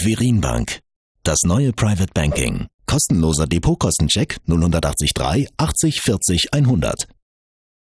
Quirinbank. Das neue Private Banking. Kostenloser Depotkostencheck 0183 80 40 100.